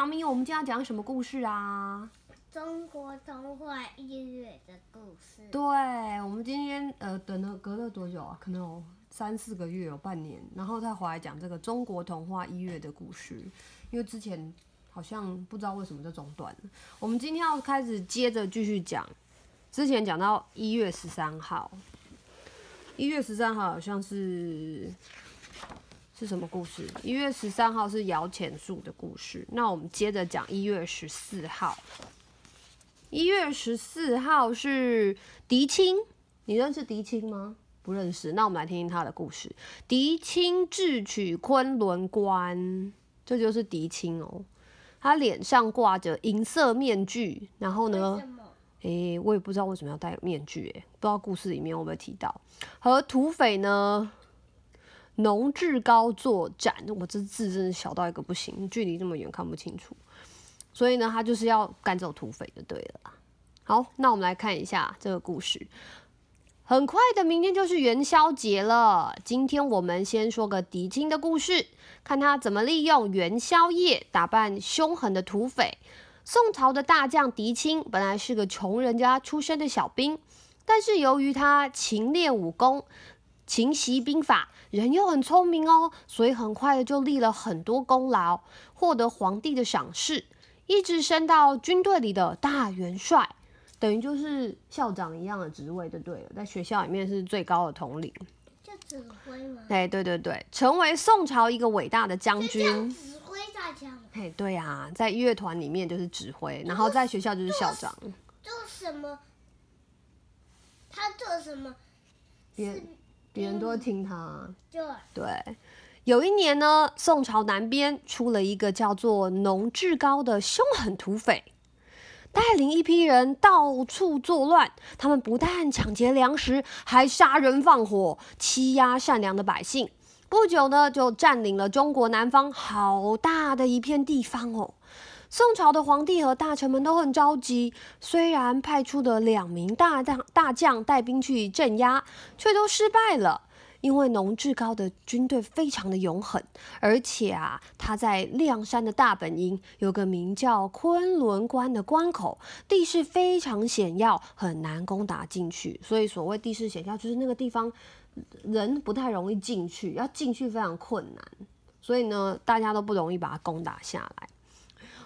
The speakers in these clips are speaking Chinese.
猫咪，我们今天要讲什么故事啊？中国童话音乐的故事。对，我们今天呃，等了隔了多久啊？可能有三四个月，有半年。然后再回来讲这个中国童话音乐的故事，因为之前好像不知道为什么就中断了。我们今天要开始接着继续讲，之前讲到一月十三号，一月十三号好像是。是什么故事？一月十三号是摇钱树的故事。那我们接着讲一月十四号。一月十四号是狄青。你认识狄青吗？不认识。那我们来听听他的故事。狄青智取昆仑关，这就是狄青哦。他脸上挂着银色面具，然后呢，诶，我也不知道为什么要戴面具，诶，不知道故事里面有没有提到和土匪呢？农志高作战，我这字真的小到一个不行，距离这么远看不清楚。所以呢，他就是要赶走土匪就对了。好，那我们来看一下这个故事。很快的，明天就是元宵节了。今天我们先说个狄青的故事，看他怎么利用元宵夜打扮凶狠的土匪。宋朝的大将狄青本来是个穷人家出身的小兵，但是由于他勤练武功，勤习兵法。人又很聪明哦，所以很快的就立了很多功劳，获得皇帝的赏识，一直升到军队里的大元帅，等于就是校长一样的职位，就对了，在学校里面是最高的统领，就指挥吗？哎，对对对，成为宋朝一个伟大的将军，指挥大将。哎，对啊，在乐团里面就是指挥，然后在学校就是校长。做什么？他做什么？别。别人多听他，对。有一年呢，宋朝南边出了一个叫做农志高的凶狠土匪，带领一批人到处作乱。他们不但抢劫粮食，还杀人放火，欺压善良的百姓。不久呢，就占领了中国南方好大的一片地方哦。宋朝的皇帝和大臣们都很着急，虽然派出的两名大大将带兵去镇压，却都失败了。因为农志高的军队非常的勇狠，而且啊，他在亮山的大本营有个名叫昆仑关的关口，地势非常险要，很难攻打进去。所以所谓地势险要，就是那个地方人不太容易进去，要进去非常困难。所以呢，大家都不容易把它攻打下来。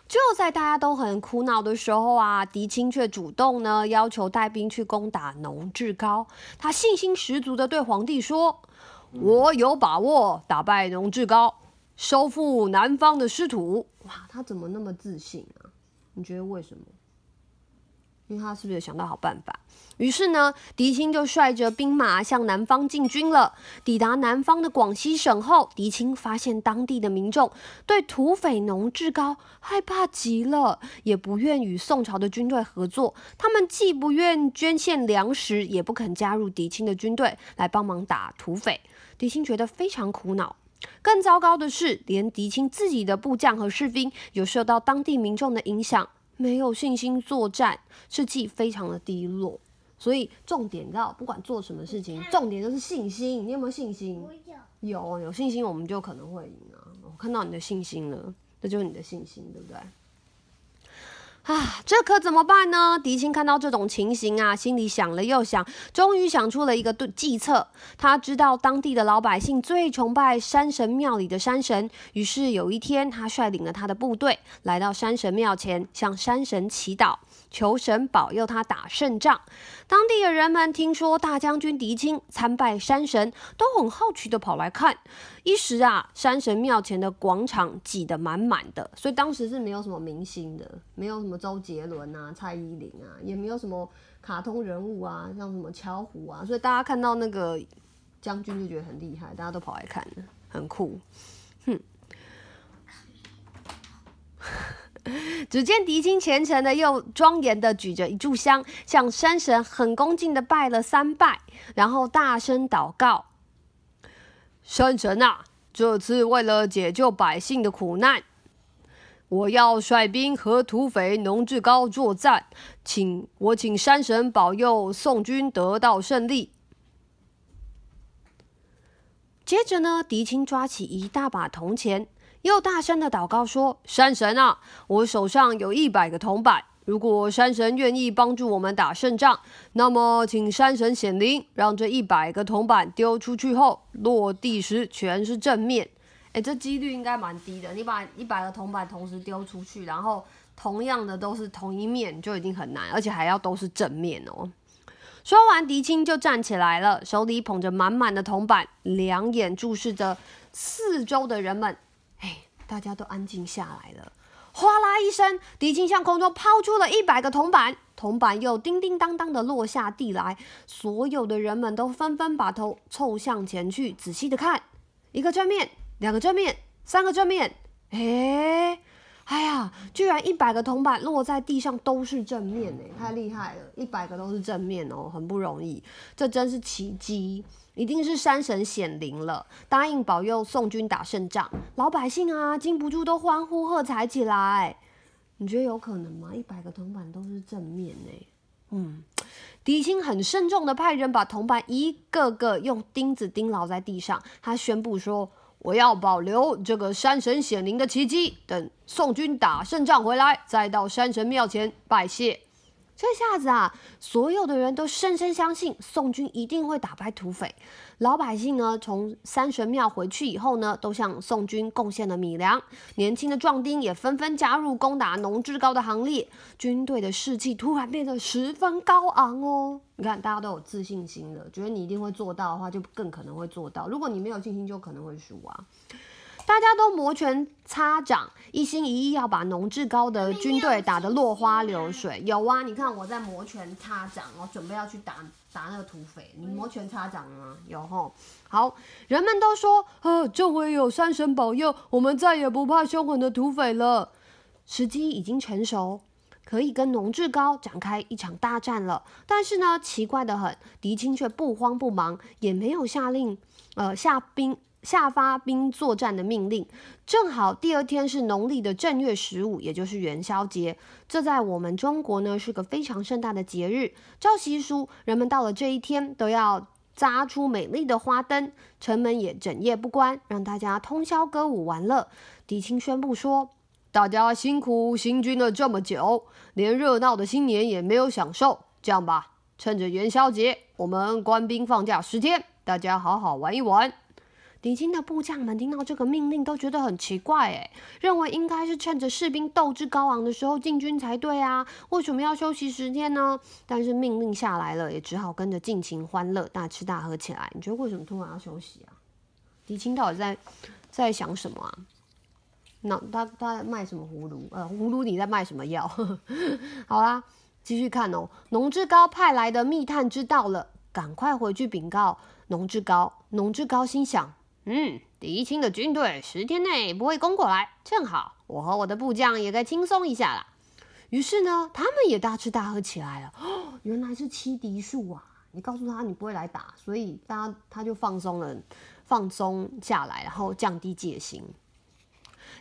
就在大家都很苦恼的时候啊，狄青却主动呢要求带兵去攻打农志高。他信心十足的对皇帝说：“我有把握打败农志高，收复南方的失土。”哇，他怎么那么自信啊？你觉得为什么？他是不是有想到好办法？于是呢，狄青就率着兵马向南方进军了。抵达南方的广西省后，狄青发现当地的民众对土匪农志高害怕极了，也不愿与宋朝的军队合作。他们既不愿捐献粮食，也不肯加入狄青的军队来帮忙打土匪。狄青觉得非常苦恼。更糟糕的是，连狄青自己的部将和士兵，有受到当地民众的影响。没有信心作战，士气非常的低落，所以重点知道不管做什么事情，重点就是信心。你有没有信心？有，有有信心我们就可能会赢啊！我看到你的信心了，这就是你的信心，对不对？啊，这可怎么办呢？狄青看到这种情形啊，心里想了又想，终于想出了一个对计策。他知道当地的老百姓最崇拜山神庙里的山神，于是有一天，他率领了他的部队来到山神庙前，向山神祈祷，求神保佑他打胜仗。当地的人们听说大将军狄青参拜山神，都很好奇的跑来看。一时啊，山神庙前的广场挤得满满的，所以当时是没有什么明星的，没有什么周杰伦啊、蔡依林啊，也没有什么卡通人物啊，像什么巧虎啊，所以大家看到那个将军就觉得很厉害，大家都跑来看，很酷。哼，只见敌军虔诚的又庄严的举着一炷香，向山神很恭敬的拜了三拜，然后大声祷告。山神啊，这次为了解救百姓的苦难，我要率兵和土匪龙志高作战，请我请山神保佑宋军得到胜利。接着呢，狄青抓起一大把铜钱，又大声的祷告说：“山神啊，我手上有一百个铜板。”如果山神愿意帮助我们打胜仗，那么请山神显灵，让这一百个铜板丢出去后落地时全是正面。哎，这几率应该蛮低的。你把一百个铜板同时丢出去，然后同样的都是同一面就已经很难，而且还要都是正面哦。说完，狄青就站起来了，手里捧着满满的铜板，两眼注视着四周的人们。哎，大家都安静下来了。哗啦一声，狄青向空中抛出了一百个铜板，铜板又叮叮当当的落下地来。所有的人们都纷纷把头凑向前去，仔细的看。一个正面，两个正面，三个正面，哎。哎呀，居然一百个铜板落在地上都是正面哎，太厉害了！一百个都是正面哦，很不容易，这真是奇迹，一定是山神显灵了，答应保佑宋军打胜仗。老百姓啊，禁不住都欢呼喝彩起来。你觉得有可能吗？一百个铜板都是正面哎，嗯，狄青很慎重的派人把铜板一个个用钉子钉牢在地上，他宣布说。我要保留这个山神显灵的奇迹，等宋军打胜仗回来，再到山神庙前拜谢。这下子啊，所有的人都深深相信宋军一定会打败土匪。老百姓呢，从三神庙回去以后呢，都向宋军贡献了米粮。年轻的壮丁也纷纷加入攻打农志高的行列，军队的士气突然变得十分高昂哦。你看，大家都有自信心了，觉得你一定会做到的话，就更可能会做到。如果你没有信心，就可能会输啊。大家都摩拳擦掌。一心一意要把农志高的军队打得落花流水。有啊，你看我在摩拳擦掌我准备要去打打那个土匪。你摩拳擦掌吗？有吼。好，人们都说，呃，这回有山神保佑，我们再也不怕凶狠的土匪了。时机已经成熟，可以跟农志高展开一场大战了。但是呢，奇怪的很，狄青却不慌不忙，也没有下令，呃，下兵。下发兵作战的命令，正好第二天是农历的正月十五，也就是元宵节。这在我们中国呢是个非常盛大的节日。照习俗，人们到了这一天都要扎出美丽的花灯，城门也整夜不关，让大家通宵歌舞玩乐。狄青宣布说：“大家辛苦行军了这么久，连热闹的新年也没有享受。这样吧，趁着元宵节，我们官兵放假十天，大家好好玩一玩。”狄青的部将们听到这个命令，都觉得很奇怪，哎，认为应该是趁着士兵斗志高昂的时候进军才对啊，为什么要休息十天呢？但是命令下来了，也只好跟着尽情欢乐、大吃大喝起来。你觉得为什么突然要休息啊？狄青到底在在想什么啊？那他他卖什么葫芦？呃，葫芦你在卖什么药？好啦，继续看哦。农志高派来的密探知道了，赶快回去禀告农志高。农志高心想。嗯，敌青的军队十天内不会攻过来，正好我和我的部将也该轻松一下啦。于是呢，他们也大吃大喝起来了。哦，原来是欺敌术啊！你告诉他你不会来打，所以大家他就放松了，放松下来，然后降低戒心。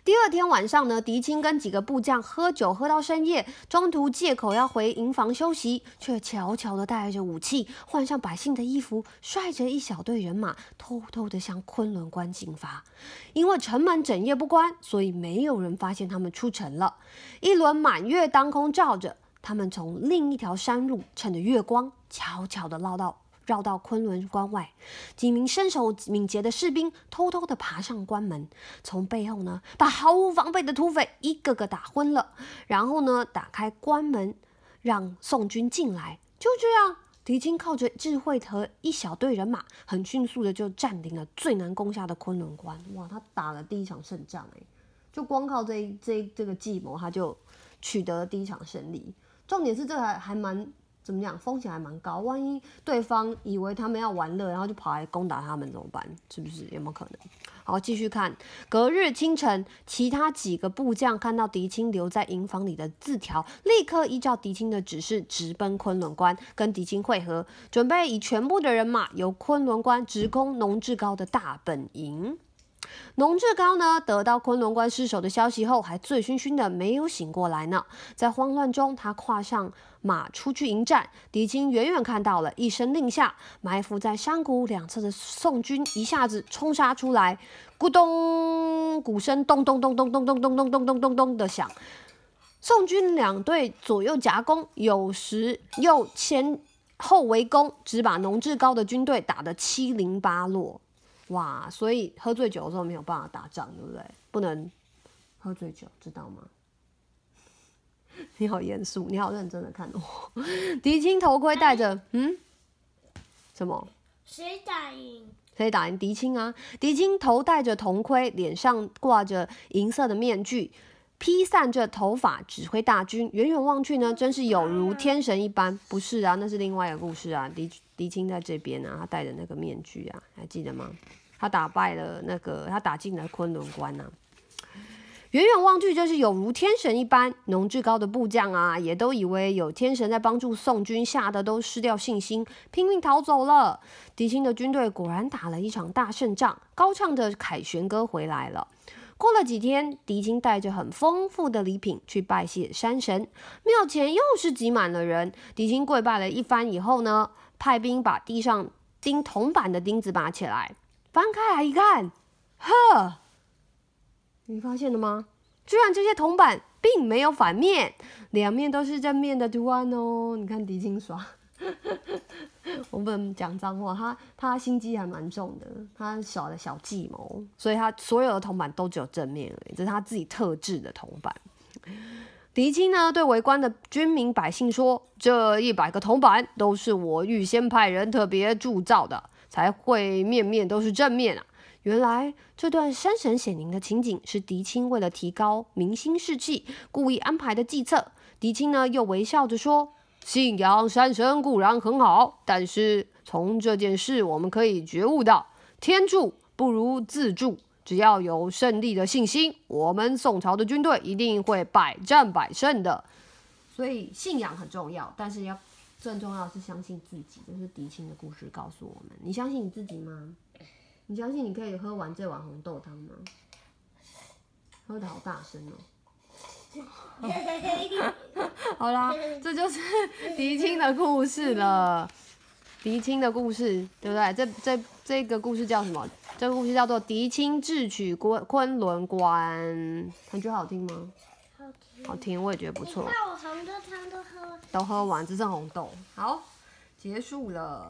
第二天晚上呢，狄青跟几个部将喝酒，喝到深夜，中途借口要回营房休息，却悄悄的带着武器，换上百姓的衣服，率着一小队人马，偷偷的向昆仑关进发。因为城门整夜不关，所以没有人发现他们出城了。一轮满月当空照着，他们从另一条山路，趁着月光，悄悄的绕道。绕到昆仑关外，几名身手敏捷的士兵偷偷地爬上关门，从背后呢把毫无防备的土匪一个个打昏了，然后呢打开关门，让宋军进来。就这样，狄青靠着智慧和一小队人马，很迅速的就占领了最难攻下的昆仑关。哇，他打了第一场胜仗哎，就光靠这这这个计谋，他就取得第一场胜利。重点是这还还蛮。怎么讲？风险还蛮高，万一对方以为他们要玩乐，然后就跑来攻打他们怎么办？是不是有没有可能？好，继续看。隔日清晨，其他几个部将看到狄青留在营房里的字条，立刻依照狄青的指示，直奔昆仑关，跟狄青会合，准备以全部的人马由昆仑关直攻农志高的大本营。龙志高呢，得到昆仑关失守的消息后，还醉醺醺的，没有醒过来呢。在慌乱中，他跨上马出去迎战。敌军远远看到了，一声令下，埋伏在山谷两侧的宋军一下子冲杀出来，咕咚，鼓声咚咚咚咚咚咚咚咚咚咚咚的响。宋军两队左右夹攻，有时又前后围攻，只把龙志高的军队打得七零八落。哇，所以喝醉酒的时候没有办法打仗，对不对？不能喝醉酒，知道吗？你好严肃，你好认真的看我。狄青头盔戴着，嗯，什么？谁打赢？谁打赢狄青啊！狄青头戴着铜盔，脸上挂着银色的面具，披散着头发，指挥大军。远远望去呢，真是有如天神一般。不是啊，那是另外一个故事啊。迪狄青在这边啊，他戴的那个面具啊，还记得吗？他打败了那个，他打进了昆仑关呢。远远望去，就是有如天神一般。侬志高的部将啊，也都以为有天神在帮助宋军，吓得都失掉信心，拼命逃走了。狄青的军队果然打了一场大胜仗，高唱着凯旋歌回来了。过了几天，狄青带着很丰富的礼品去拜谢山神，庙前又是挤满了人。狄青跪拜了一番以后呢？派兵把地上钉铜板的钉子拔起来，翻开来一看，呵，你发现了吗？居然这些铜板并没有反面，两面都是正面的图案哦。你看狄金爽，我不能讲脏话，他他心机还蛮重的，他耍的小计谋，所以他所有的铜板都只有正面，而已，这是他自己特制的铜板。狄青呢，对围观的军民百姓说：“这一百个铜板都是我预先派人特别铸造的，才会面面都是正面啊。”原来这段山神显灵的情景是狄青为了提高民心士气，故意安排的计策。狄青呢，又微笑着说：“信仰山神固然很好，但是从这件事我们可以觉悟到，天助不如自助。”只要有胜利的信心，我们宋朝的军队一定会百战百胜的。所以信仰很重要，但是要更重要是相信自己。这是狄青的故事告诉我们：你相信你自己吗？你相信你可以喝完这碗红豆汤吗？喝的好大声哦！好啦，这就是狄青的故事了。狄青的故事，对不对？这这这个故事叫什么？这个故事叫做《狄青智取昆昆仑关》，感觉好听吗？好听，好听，我也觉得不错。那我红豆汤都喝完，都喝完，只剩红豆。好，结束了。